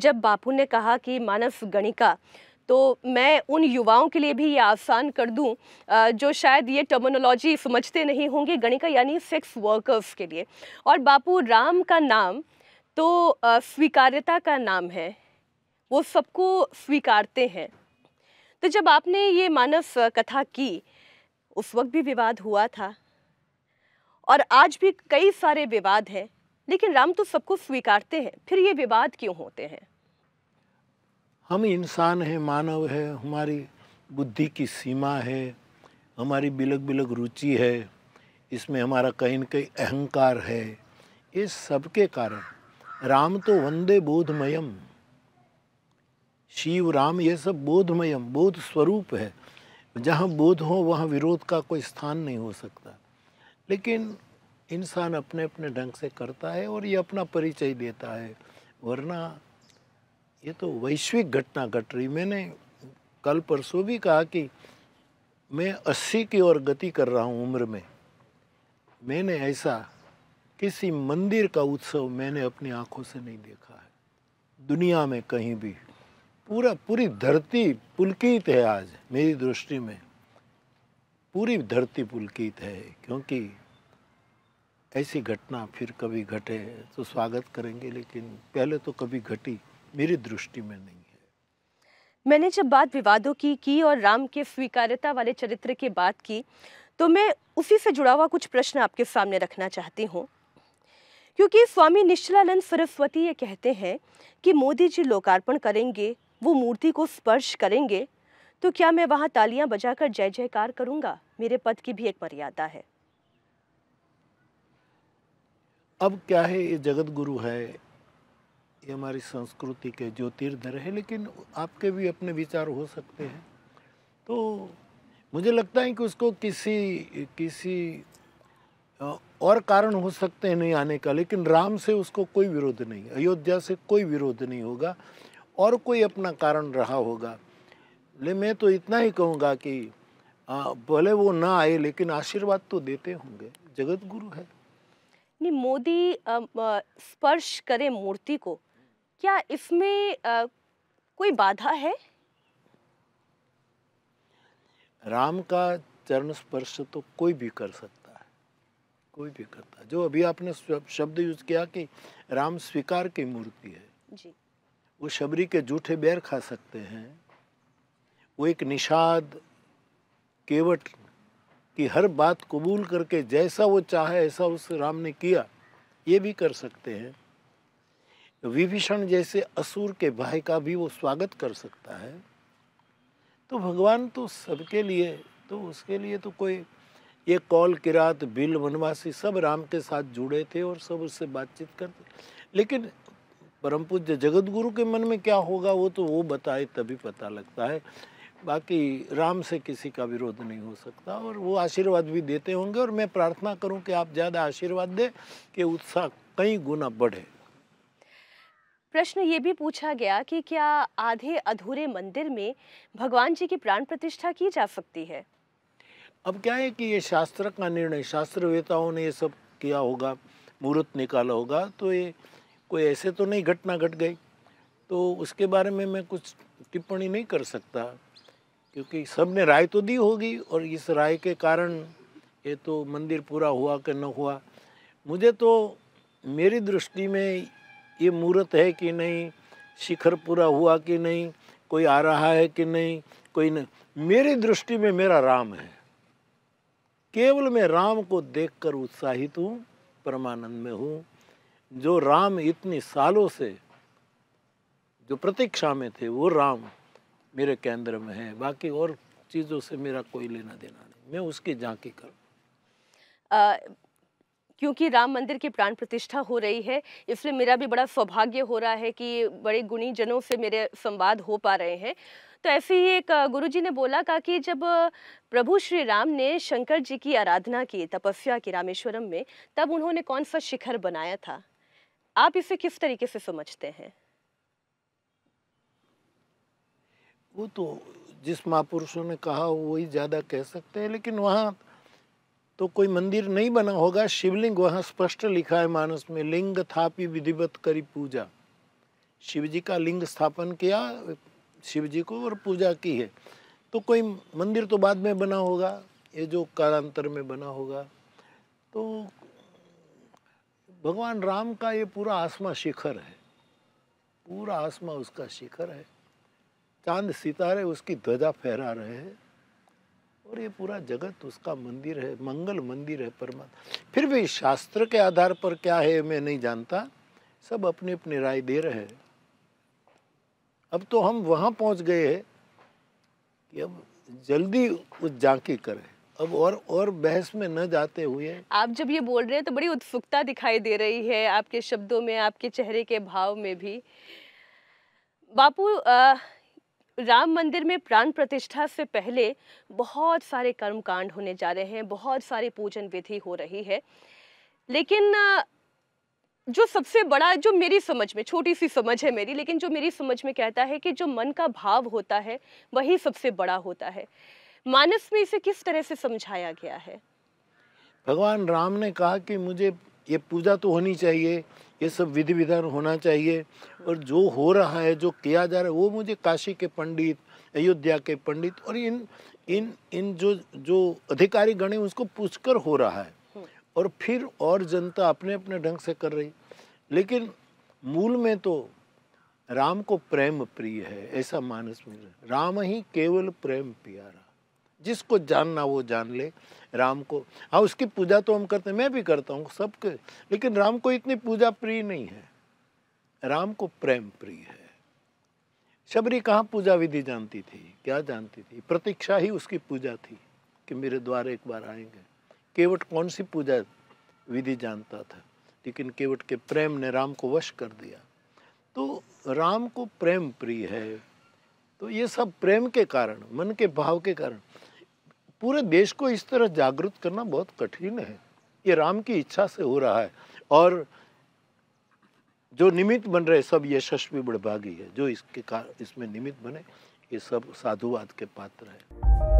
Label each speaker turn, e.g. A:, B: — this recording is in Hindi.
A: जब बापू ने कहा कि मानव गणिका तो मैं उन युवाओं के लिए भी ये आसान कर दूं जो शायद ये टर्मिनोलॉजी समझते नहीं होंगे गणिका यानी सेक्स वर्कर्स के लिए और बापू राम का नाम तो स्वीकार्यता का नाम है वो सबको स्वीकारते हैं तो जब आपने ये मानव कथा की उस वक्त भी विवाद हुआ था और आज भी कई सारे विवाद हैं लेकिन राम तो सबको स्वीकारते हैं फिर ये विवाद क्यों होते हैं
B: हम इंसान हैं मानव है हमारी बुद्धि की सीमा है हमारी बिलक बिलक रुचि है इसमें हमारा कहीं ना कहीं अहंकार है इस सबके कारण राम तो वंदे बोधमयम शिव राम ये सब बोधमयम बोध स्वरूप है जहाँ बोध हो वहाँ विरोध का कोई स्थान नहीं हो सकता लेकिन इंसान अपने अपने ढंग से करता है और ये अपना परिचय देता है वरना ये तो वैश्विक घटना घट रही मैंने कल परसों भी कहा कि मैं अस्सी की ओर गति कर रहा हूँ उम्र में मैंने ऐसा किसी मंदिर का उत्सव मैंने अपनी आंखों से नहीं देखा है दुनिया में कहीं भी पूरा पूरी धरती पुलकित है आज मेरी दृष्टि में पूरी धरती पुलकित है क्योंकि ऐसी घटना फिर कभी घटे तो स्वागत करेंगे लेकिन पहले तो कभी घटी मेरी दृष्टि में नहीं
A: है मैंने जब बात विवादों की की और राम के स्वीकार्यता वाले चरित्र की बात की तो मैं उसी से जुड़ा हुआ कुछ प्रश्न आपके सामने रखना चाहती हूँ क्योंकि स्वामी निश्चलानंद सरस्वती ये कहते हैं कि मोदी जी लोकार्पण करेंगे वो मूर्ति को स्पर्श करेंगे तो क्या मैं वहाँ तालियां बजाकर जय जयकार करूँगा मेरे पद की भी एक मर्यादा है
B: अब क्या है ये जगत गुरु है ये हमारी संस्कृति के ज्योतिर्धर है लेकिन आपके भी अपने विचार हो सकते हैं तो मुझे लगता है कि उसको किसी किसी और कारण हो सकते हैं नहीं आने का लेकिन राम से उसको कोई विरोध नहीं अयोध्या से कोई विरोध नहीं होगा और कोई अपना कारण रहा होगा ले मैं तो इतना ही कहूँगा कि भले वो ना आए लेकिन आशीर्वाद तो देते होंगे जगत गुरु है
A: अपनी मोदी स्पर्श करे मूर्ति को क्या इसमें कोई बाधा है
B: राम का चरण स्पर्श तो कोई भी कर सकता है कोई भी करता है जो अभी आपने शब्द यूज किया कि राम स्वीकार की मूर्ति है जी वो शबरी के जूठे बैर खा सकते हैं वो एक निषाद केवट कि हर बात कबूल करके जैसा वो चाहे ऐसा उस राम ने किया ये भी कर सकते हैं विभीषण जैसे असुर के भाई का भी वो स्वागत कर सकता है तो भगवान तो सबके लिए तो उसके लिए तो कोई ये कौल किरात बिल वनवासी सब राम के साथ जुड़े थे और सब उससे बातचीत करते लेकिन परम पूज्य जगत गुरु के मन में क्या होगा वो तो वो बताए तभी पता लगता है बाकी राम से किसी का विरोध नहीं हो सकता और वो आशीर्वाद भी देते होंगे और मैं प्रार्थना करूं कि आप ज़्यादा आशीर्वाद दें कि उत्साह कई गुना बढ़े
A: प्रश्न ये भी पूछा गया कि क्या आधे अधूरे मंदिर में भगवान जी की प्राण प्रतिष्ठा की जा सकती है
B: अब क्या है कि ये शास्त्र का निर्णय शास्त्रवेताओं ने ये सब किया होगा मुहूर्त निकाला होगा तो ये कोई ऐसे तो नहीं घटना घट गट गई तो उसके बारे में मैं कुछ टिप्पणी नहीं कर सकता क्योंकि सब ने राय तो दी होगी और इस राय के कारण ये तो मंदिर पूरा हुआ कि न हुआ मुझे तो मेरी दृष्टि में ये मूर्त है कि नहीं शिखर पूरा हुआ कि नहीं कोई आ रहा है कि नहीं कोई नहीं मेरी दृष्टि में मेरा राम है केवल मैं राम को देखकर उत्साहित हूँ परमानंद में हूँ जो राम इतने सालों से जो प्रतीक्षा में थे वो राम मेरे केंद्र में है बाकी और चीज़ों से मेरा कोई लेना देना नहीं मैं उसकी झांकी करूँ
A: क्योंकि राम मंदिर की प्राण प्रतिष्ठा हो रही है इसलिए मेरा भी बड़ा सौभाग्य हो रहा है कि बड़े गुणी जनों से मेरे संवाद हो पा रहे हैं तो ऐसे ही एक गुरुजी ने बोला का कि जब प्रभु श्री राम ने शंकर जी की आराधना की तपस्या की रामेश्वरम में तब उन्होंने कौन सा शिखर बनाया था आप इसे किस तरीके से समझते हैं
B: वो तो जिस महापुरुषों ने कहा वही ज़्यादा कह सकते हैं लेकिन वहाँ तो कोई मंदिर नहीं बना होगा शिवलिंग वहाँ स्पष्ट लिखा है मानस में लिंग थापी विधिवत करी पूजा शिव जी का लिंग स्थापन किया शिव जी को और पूजा की है तो कोई मंदिर तो बाद में बना होगा ये जो कालांतर में बना होगा तो भगवान राम का ये पूरा आसमा शिखर है पूरा आसमा उसका शिखर है चांद सितारे उसकी ध्वजा फहरा रहे हैं और ये पूरा जगत उसका मंदिर है मंगल मंदिर है परमात्मा फिर भी शास्त्र के आधार पर क्या है मैं नहीं जानता सब अपने अपने राय दे रहे हैं अब तो हम वहाँ पहुँच गए हैं कि अब जल्दी उस झांकी करें अब और और बहस में न जाते हुए
A: आप जब ये बोल रहे हैं तो बड़ी उत्सुकता दिखाई दे रही है आपके शब्दों में आपके चेहरे के भाव में भी बापू आ, राम मंदिर में प्राण प्रतिष्ठा से पहले बहुत सारे कर्मकांड होने जा रहे हैं बहुत सारी पूजन विधि हो रही है लेकिन जो सबसे बड़ा जो मेरी समझ में छोटी सी समझ है मेरी लेकिन जो मेरी समझ में कहता है कि जो मन का भाव होता है वही सबसे बड़ा होता है मानस में इसे किस तरह से समझाया गया है
B: भगवान राम ने कहा कि मुझे ये पूजा तो होनी चाहिए ये सब विधि विधान होना चाहिए और जो हो रहा है जो किया जा रहा है वो मुझे काशी के पंडित अयोध्या के पंडित और इन इन इन जो जो अधिकारी गणे उसको पूछकर हो रहा है और फिर और जनता अपने अपने ढंग से कर रही लेकिन मूल में तो राम को प्रेम प्रिय है ऐसा मानस में राम ही केवल प्रेम प्यारा जिसको जानना वो जान ले राम को हाँ उसकी पूजा तो हम करते हैं मैं भी करता हूँ सबके लेकिन राम को इतनी पूजा प्रिय नहीं है राम को प्रेम प्रिय है शबरी कहाँ पूजा विधि जानती थी क्या जानती थी प्रतीक्षा ही उसकी पूजा थी कि मेरे द्वार एक बार आएंगे केवट कौन सी पूजा विधि जानता था लेकिन केवट के प्रेम ने राम को वश कर दिया तो राम को प्रेम प्रिय है तो ये सब प्रेम के कारण मन के भाव के कारण पूरे देश को इस तरह जागृत करना बहुत कठिन है ये राम की इच्छा से हो रहा है और जो निमित्त बन रहे सब यशस्वी बड़भागी है जो इसके कारण इसमें निमित्त बने ये सब साधुवाद के पात्र है